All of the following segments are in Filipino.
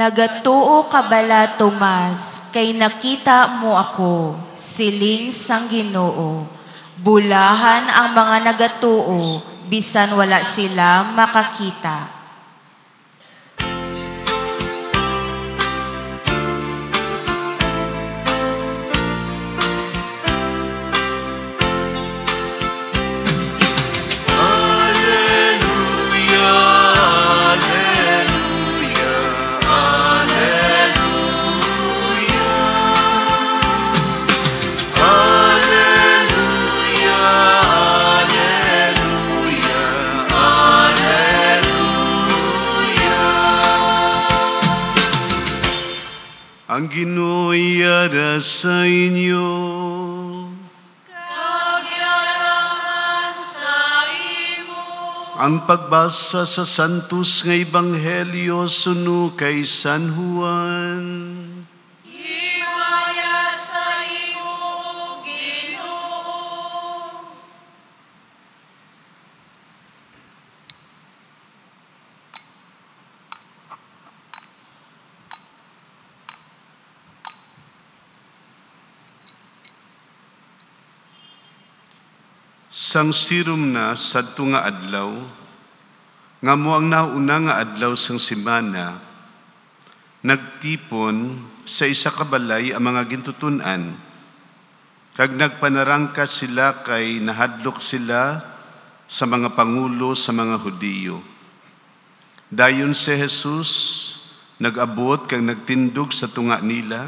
Nagatuo ka bala, Tomas, kay nakita mo ako, siling sang ginoo. Bulahan ang mga nagatuo, bisan wala sila makakita. Diyos sa inyo. Kagyanan sa imo. Ang pagbasa sa Santos ng Ebanghelyo suno kay San Juan. Sang sirum na sadto nga adlaw, nga mo ang nauna nga adlaw sang simana, nagtipon sa isa ka balay ang mga gintutunan. Kag nagpanarangka sila kay nahadlok sila sa mga pangulo sa mga Hudiyo. Dayon si Jesus nagabot kag nagtindog sa tunga nila.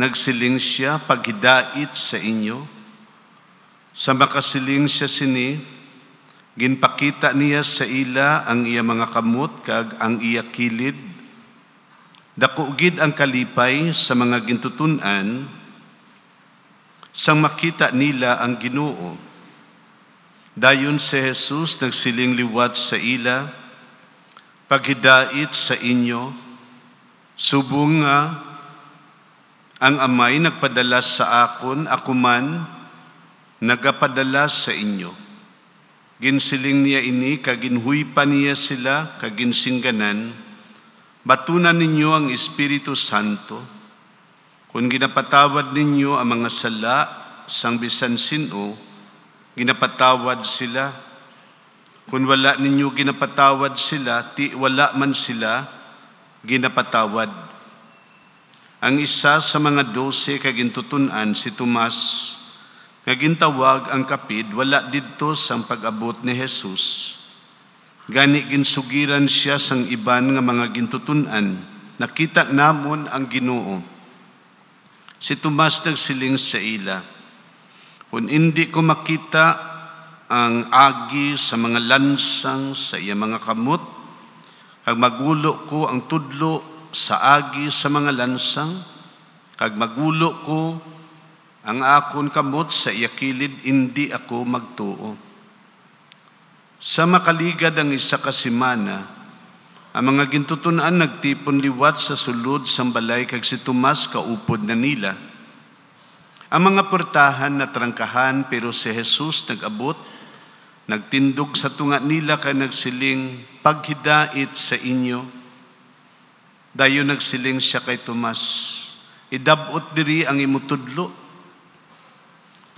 Nagsiling siya paghidait sa inyo sa makasiling siya sini, ginpakita niya sa ila ang iya mga kamot kag ang iya kilid. Dakuugid ang kalipay sa mga gintutunan sang makita nila ang Ginoo. Dayon si Jesus nagsiling liwat sa ila, paghidait sa inyo, subunga ang amay nagpadala sa akon, ako man, nagapadala sa inyo. Ginsiling niya ini, kaginhuypa niya sila, kaginsingganan, batunan ninyo ang Espiritu Santo, kung ginapatawad ninyo ang mga sala, sang bisan sino, ginapatawad sila. Kung wala ninyo ginapatawad sila, ti wala man sila, ginapatawad. Ang isa sa mga dose kagintutunan si Tomas, nga gintawag ang kapid wala didto sang pag-abot ni Jesus gani ginsugiran siya sang iban nga mga gintutunan nakita namon ang Ginoo si Tomas nagsiling sa ila kun indi ko makita ang agi sa mga lansang sa iya mga kamot kag magulo ko ang tudlo sa agi sa mga lansang kag magulo ko ang akon kamot sa yakilid hindi ako magtuo. Sa makaligad ang isa ka semana, ang mga gintutunan nagtipon liwat sa sulod sa balay kag si Tomas kaupod na nila. Ang mga portahan na trangkahan pero si Jesus nagabot, nagtindog sa tunga nila kay nagsiling paghidait sa inyo. Dayo nagsiling siya kay Tomas, idabot diri ang imutudlo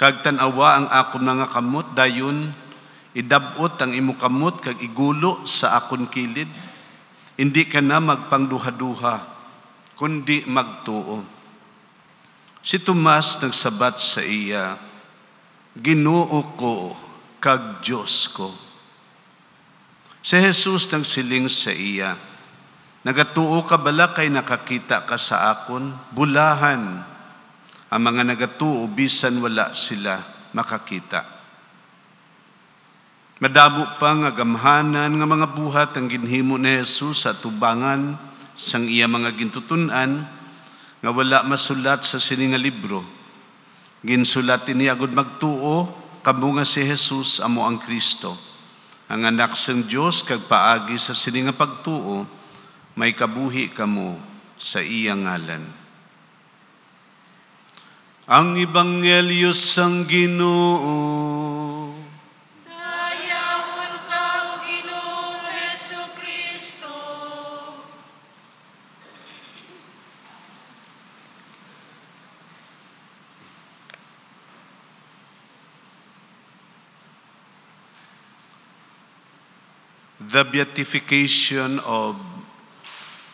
Kag tanawa ang akon mga kamot, dayon idabot ang imo kamot kag igulo sa akon kilid. Hindi ka na magpangduha-duha, kundi magtuo. Si Tomas nagsabat sa iya, Ginoo ko kag Diyos ko. Si Jesus siling sa iya, Nagatuo ka bala kay nakakita ka sa akon, bulahan ang mga nagatuo bisan wala sila makakita. Madabo pa nga gamhanan nga mga buhat ang ginhimo ni Jesus sa tubangan sang iya mga gintutunan nga wala masulat sa sini nga libro. Ginsulat ini agud magtuo kamo nga si Jesus amo ang Kristo. Ang anak sang Dios kag paagi sa sini nga pagtuo may kabuhi kamo sa iyang ngalan. ang Ibanghelyo sang Ginoo. Dayawon ka Ginoo Kristo. The beatification of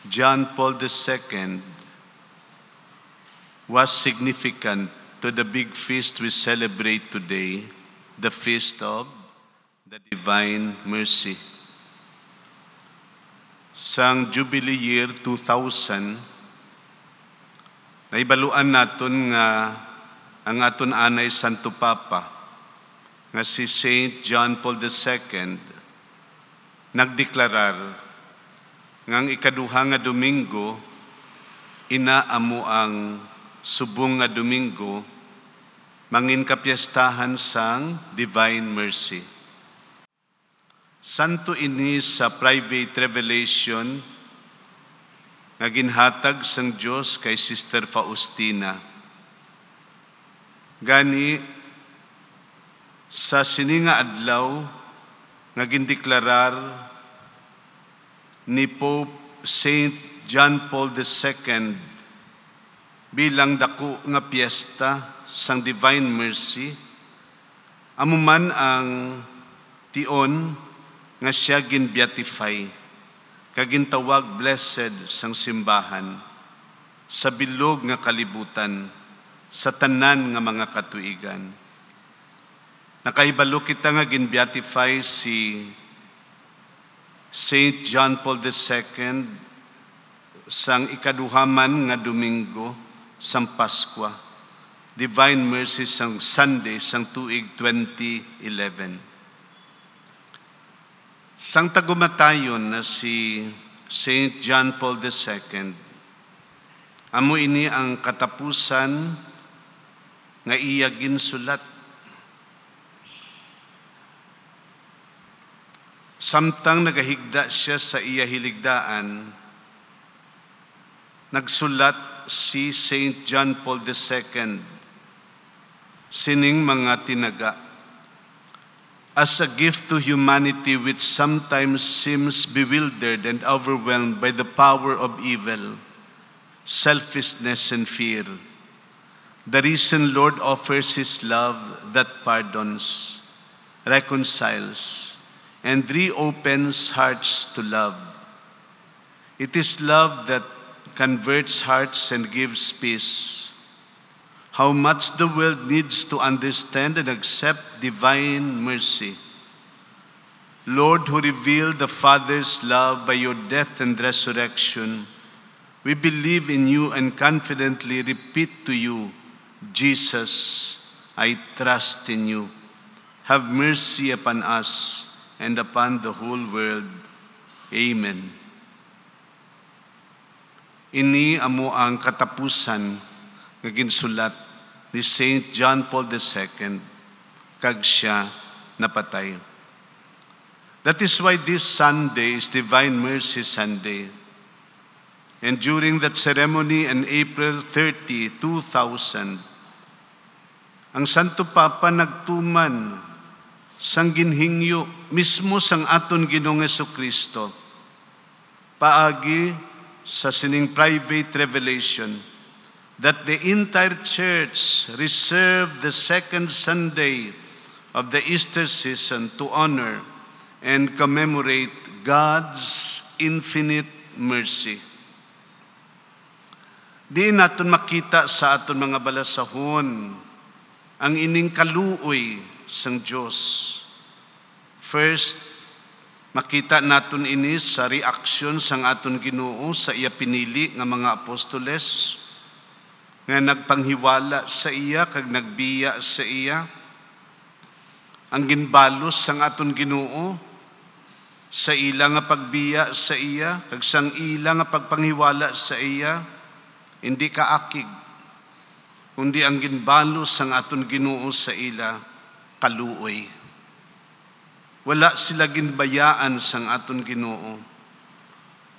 John Paul II was significant to the big feast we celebrate today, the feast of the Divine Mercy. Sang Jubilee Year 2000, naibaluan naton nga ang aton anay Santo Papa nga si Saint John Paul II nagdeklarar ngang ikaduha nga Domingo inaamo ang subong nga Domingo, mangin kapyestahan sang Divine Mercy. Santo ini sa private revelation nga ginhatag sang Dios kay Sister Faustina. Gani sa sininga adlaw nga gindeklarar ni Pope Saint John Paul II bilang dako nga piyesta sang divine mercy amuman ang tion nga siya gin ginbeatify kagintawag blessed sang simbahan sa bilog nga kalibutan sa tanan nga mga katuigan nakahibalo kita nga gin beatify si Saint John Paul II sang ikaduhaman nga Domingo sang Paskwa, Divine Mercy sang Sunday sang tuig 2011. Sang tagumatayon na si St. John Paul II, amo ini ang katapusan nga iya ginsulat. Samtang nagahigda siya sa iya hiligdaan, nagsulat si St. John Paul II, sining mga tinaga, as a gift to humanity which sometimes seems bewildered and overwhelmed by the power of evil, selfishness, and fear. The reason Lord offers His love that pardons, reconciles, and reopens hearts to love. It is love that converts hearts and gives peace. How much the world needs to understand and accept divine mercy. Lord, who revealed the Father's love by your death and resurrection, we believe in you and confidently repeat to you, Jesus, I trust in you. Have mercy upon us and upon the whole world. Amen. Ini amo ang katapusan nga ginsulat ni St. John Paul II kag siya napatay. That is why this Sunday is Divine Mercy Sunday. And during that ceremony on April 30, 2000, ang Santo Papa nagtuman sang ginhingyo mismo sang aton Ginoong Kristo paagi sa sining private revelation that the entire church reserved the second Sunday of the Easter season to honor and commemorate God's infinite mercy. Di natin makita sa aton mga balasahon ang ining kaluoy sang Diyos. First, Makita naton ini sa reaksyon sang aton Ginoo sa iya pinili nga mga apostoles nga nagpanghiwala sa iya kag nagbiya sa iya ang ginbalos sang aton Ginoo sa ila nga pagbiya sa iya kag sang ila nga pagpanghiwala sa iya hindi kaakig kundi ang ginbalos sang aton Ginoo sa ila kaluoy wala sila ginbayaan sang aton Ginoo.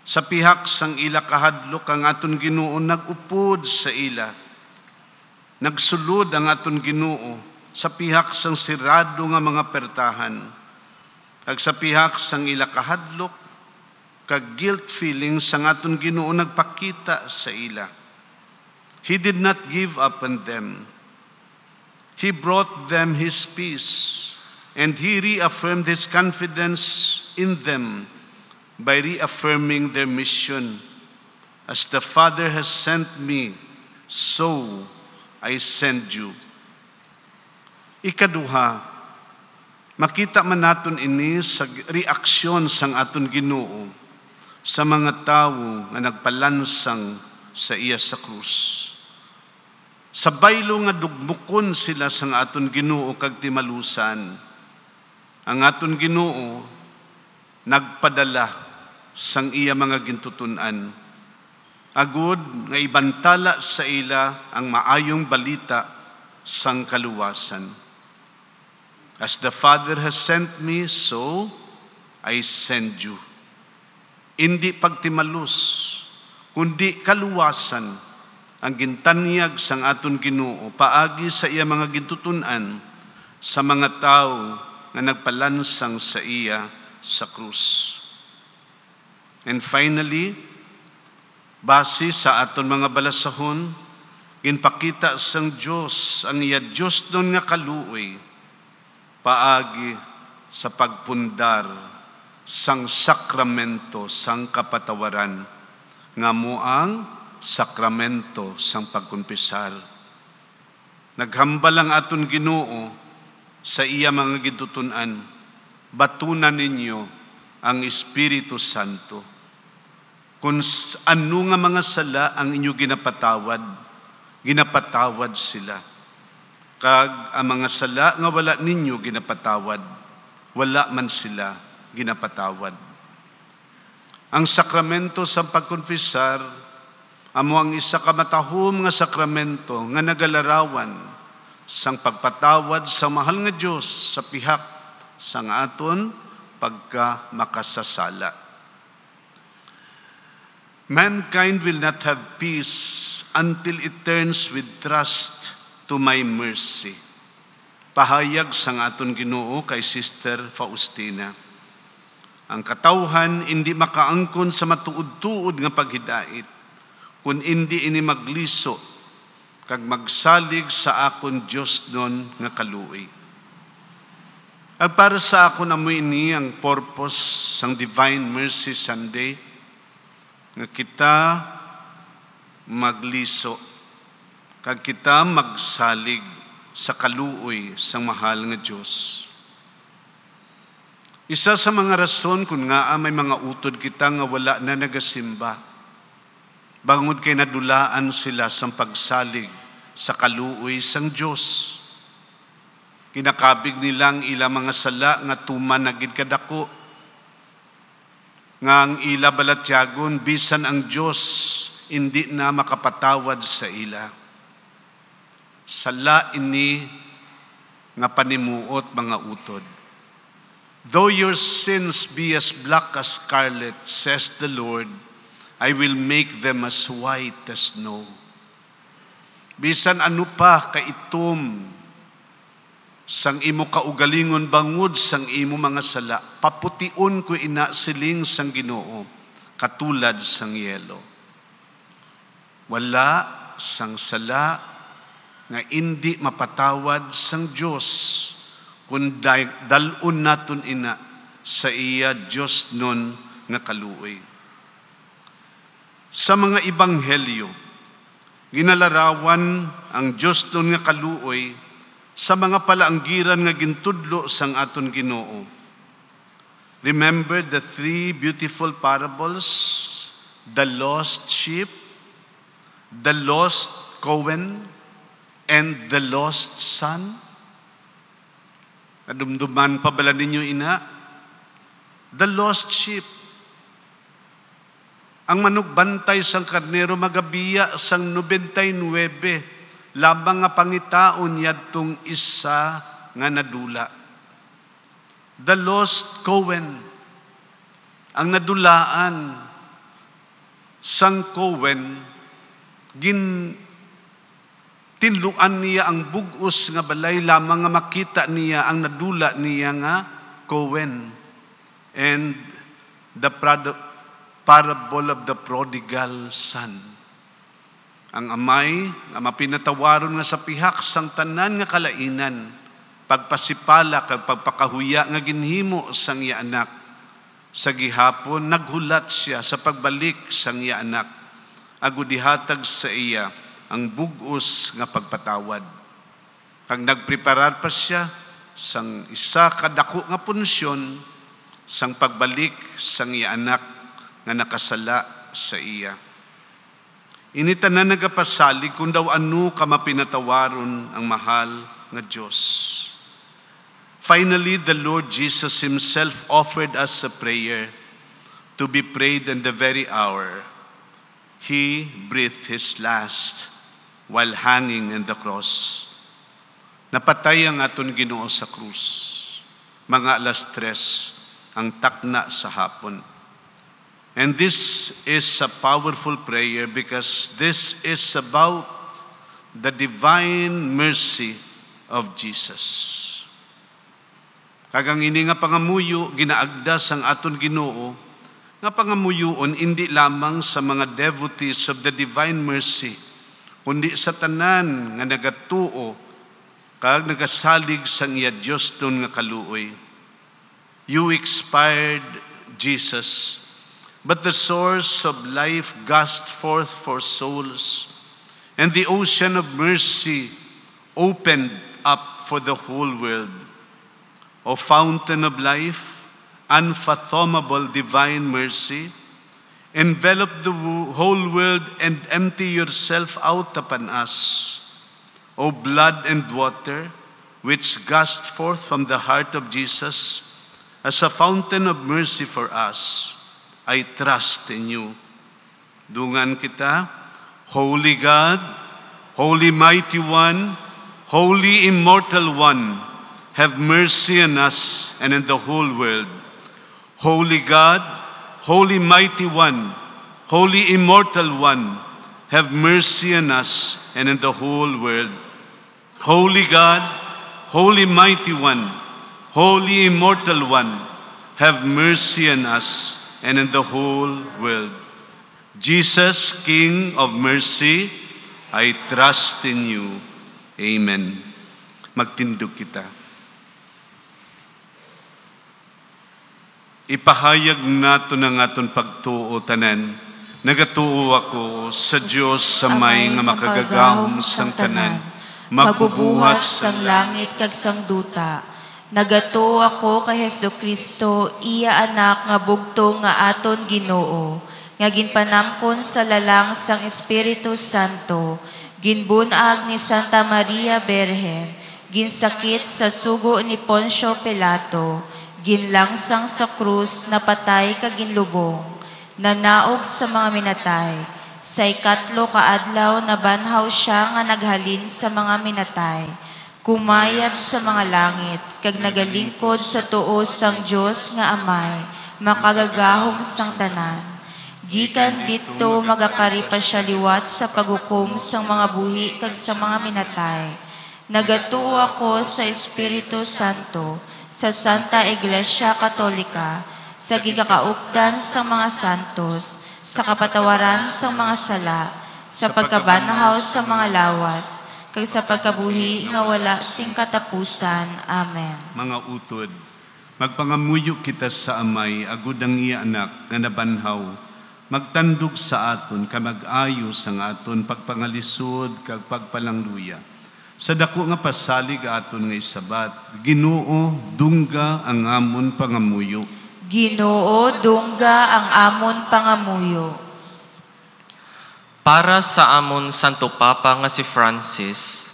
Sa pihak sang ila kahadlok ang aton Ginoo nagupod sa ila. Nagsulod ang aton Ginoo sa pihak sang sirado nga mga pertahan. Kag sa pihak sang ila kahadlok kag guilt feeling sang aton Ginoo nagpakita sa ila. He did not give up on them. He brought them his peace And he reaffirmed his confidence in them by reaffirming their mission. As the Father has sent me, so I send you. Ikaduha, makita man naton ini sa reaksyon sang aton Ginoo sa mga tawo nga nagpalansang sa iya sa krus. Sa baylo nga dugmukon sila sang aton Ginoo kag timalusan ang aton Ginoo nagpadala sang iya mga gintutunan agud nga ibantala sa ila ang maayong balita sang kaluwasan as the father has sent me so i send you indi pagtimalus kundi kaluwasan ang gintanyag sang aton Ginoo paagi sa iya mga gintutunan sa mga tao na nagpalansang sa iya sa krus. And finally, base sa aton mga balasahon, ginpakita sang Dios ang iya Dios nun nga kaluoy paagi sa pagpundar sang sakramento sang kapatawaran nga ang sakramento sang pagkumpisar. Naghambal ang aton Ginoo sa iya mga gitutunan, batunan ninyo ang Espiritu Santo. Kung ano nga mga sala ang inyo ginapatawad, ginapatawad sila. Kag ang mga sala nga wala ninyo ginapatawad, wala man sila ginapatawad. Ang sakramento sa pagkonfesar, amo ang isa kamatahom nga sakramento nga nagalarawan sang pagpatawad sa mahal nga Dios sa pihak sang aton pagka makasasala. Mankind will not have peace until it turns with trust to my mercy. Pahayag sang aton Ginoo kay Sister Faustina. Ang katauhan hindi makaangkon sa matuod-tuod nga paghidait kun indi ini magliso kag magsalig sa akon Dios non nga kaluoy. At para sa ako na mo ini ang purpose sang Divine Mercy Sunday nga kita magliso kag kita magsalig sa kaluoy sang mahal nga Dios. Isa sa mga rason kung nga may mga utod kita nga wala na nagasimba Bangod kay nadulaan sila sa pagsalig sa kaluoy sang Diyos. Kinakabig nilang ila mga sala nga tuman nagid kadako. Nga ang ila balatyagon bisan ang Diyos hindi na makapatawad sa ila. Sala ini nga panimuot mga utod. Though your sins be as black as scarlet, says the Lord, I will make them as white as snow. Bisan ano pa itom sang imo kaugalingon bangod sang imo mga sala, papution ko ina siling sang Ginoo katulad sang yelo. Wala sang sala nga indi mapatawad sang Dios kun dalon naton ina sa iya Dios nun nga kaluoy. Sa mga ebanghelyo, ginalarawan ang Diyos doon nga kaluoy sa mga palaanggiran nga gintudlo sang aton Ginoo. Remember the three beautiful parables, the lost sheep, the lost coven, and the lost son? Nadumduman pa bala ninyo, ina? The lost sheep. Ang manugbantay sang karnero magabiya sang 99 labang nga pangitaon yadtong isa nga nadula. The lost Cohen ang nadulaan sang Cohen gin tinluan niya ang bugos nga balay lamang nga makita niya ang nadula niya nga Cohen and the product parable of the prodigal son. Ang amay na mapinatawaron nga sa pihak sang tanan nga kalainan, pagpasipala kag pagpakahuya nga ginhimo sang iya anak. Sa gihapon naghulat siya sa pagbalik sang iya anak. Agudihatag sa iya ang bugos nga pagpatawad. Kag nagpreparar pa siya sang isa kadako nga punsyon sang pagbalik sang iya anak nga nakasala sa iya. Inita na nagapasalig kung daw ano ka mapinatawaron ang mahal nga Diyos. Finally, the Lord Jesus Himself offered us a prayer to be prayed in the very hour He breathed His last while hanging in the cross. Napatay ang aton ginoo sa krus. Mga alas tres, ang takna sa hapon. And this is a powerful prayer because this is about the divine mercy of Jesus. Kagang ini nga pangamuyo, ginaagdas ang aton ginoo, nga pangamuyoon hindi lamang sa mga devotees of the divine mercy, kundi sa tanan nga nagatuo, kag nagasalig sang iya Diyos nga kaluoy. You expired, Jesus, but the source of life gushed forth for souls, and the ocean of mercy opened up for the whole world. O fountain of life, unfathomable divine mercy, envelop the whole world and empty yourself out upon us. O blood and water, which gushed forth from the heart of Jesus as a fountain of mercy for us. I trust in you. Dungan kita, Holy God, Holy Mighty One, Holy Immortal One, have mercy on us and in the whole world. Holy God, Holy Mighty One, Holy Immortal One, have mercy on us and in the whole world. Holy God, Holy Mighty One, Holy Immortal One, have mercy on us and in the whole world. Jesus, King of mercy, I trust in you. Amen. Magtindog kita. Ipahayag nato ng aton pagtuo tanan. Nagatuo ako sa Dios sa may nga makagagahom sang tanan. Magbubuhat sang langit kag sang duta Nagato ako kay Heso Kristo, iya anak nga bugto nga aton Ginoo, nga ginpanamkon sa lalang sang Espiritu Santo, ginbunag ni Santa Maria Berhen, ginsakit sa sugo ni Poncio Pilato, ginlangsang sa krus na patay kaginlubong, nanaog sa mga minatay, sa ikatlo kaadlaw na banhaw siya nga naghalin sa mga minatay, Kumayag sa mga langit, kag nagalingkod sa tuos sang Diyos nga amay, makagagahom sang tanan. Gikan dito magakaripa siya liwat sa paghukom sang mga buhi kag sa mga minatay. Nagatuo ako sa Espiritu Santo, sa Santa Iglesia Katolika, sa gigakaupdan sa mga santos, sa kapatawaran sa mga sala, sa pagkabanhaw sa mga lawas, kaysa pagkabuhi na wala sing katapusan. Amen. Mga utod, magpangamuyo kita sa amay, agud ang iya anak, nga nabanhaw, magtandog sa aton, mag ayo sa aton, pagpangalisod, kag pagpalangluya. Sa dako nga pasalig aton nga isabat, ginoo, dungga ang amon pangamuyo. Ginoo, dungga ang amon pangamuyo. Para sa amon Santo Papa nga si Francis,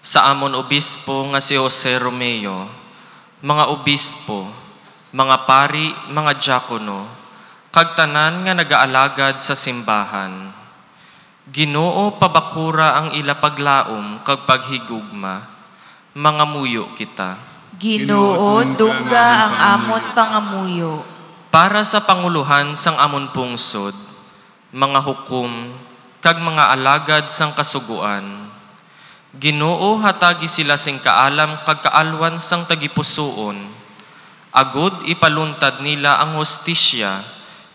sa amon obispo nga si Jose Romeo, mga obispo, mga pari, mga diakono, kagtanan nga nagaalagad sa simbahan. Ginoo pabakura ang ila paglaom kag paghigugma, mga muyo kita. Ginoo dugga ang amon pangamuyo. Para sa panguluhan sang amon pungsod, mga hukom, kag mga alagad sang kasuguan. Ginoo hatagi sila sing kaalam kag kaalwan sang tagipusoon. Agod ipaluntad nila ang hostisya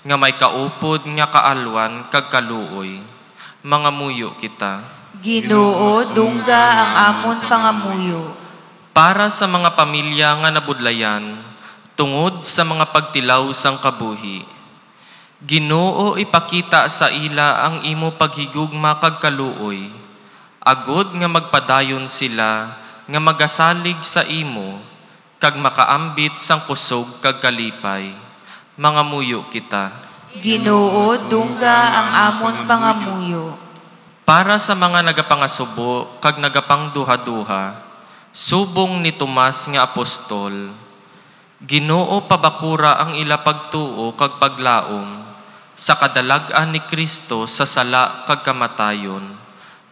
nga may kaupod nga kaalwan kag kaluoy. Mga muyo kita. Ginoo dungga ang amon pangamuyo. Para sa mga pamilya nga nabudlayan, tungod sa mga pagtilaw sang kabuhi Ginoo ipakita sa ila ang imo paghigugma kag kaluoy. Agod nga magpadayon sila nga magasalig sa imo kag makaambit sang kusog kag kalipay. Mga muyo kita. Ginoo dungga ang amon pangamuyo. Para sa mga nagapangasubo kag nagapangduha-duha, subong ni Tomas nga apostol, Ginoo pabakura ang ila pagtuo kag paglaom sa kadalagan ni Kristo sa sala kagkamatayon,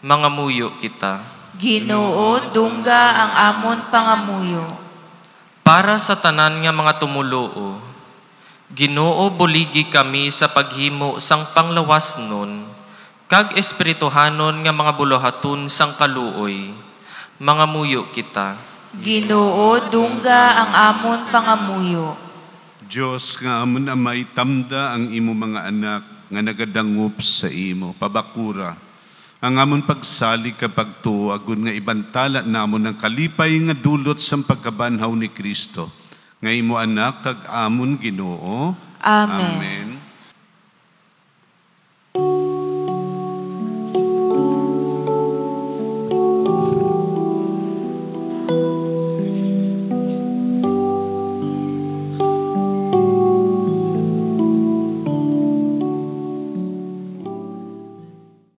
mangamuyo kita. Ginoo, dungga ang amon pangamuyo. Para sa tanan nga mga tumuloo, Ginoo buligi kami sa paghimo sang panglawas nun, kag espirituhanon nga mga buluhaton sang kaluoy, mga muyo kita. Ginoo, dungga ang amon pangamuyo. Diyos nga amo na maitamda ang imo mga anak nga nagadangup sa imo, pabakura. Ang amon pagsalig kapag pagtuo agon nga ibantala namon ang kalipay nga dulot sa pagkabanhaw ni Kristo. Nga imo anak kag amon Ginoo. Amen. Amen.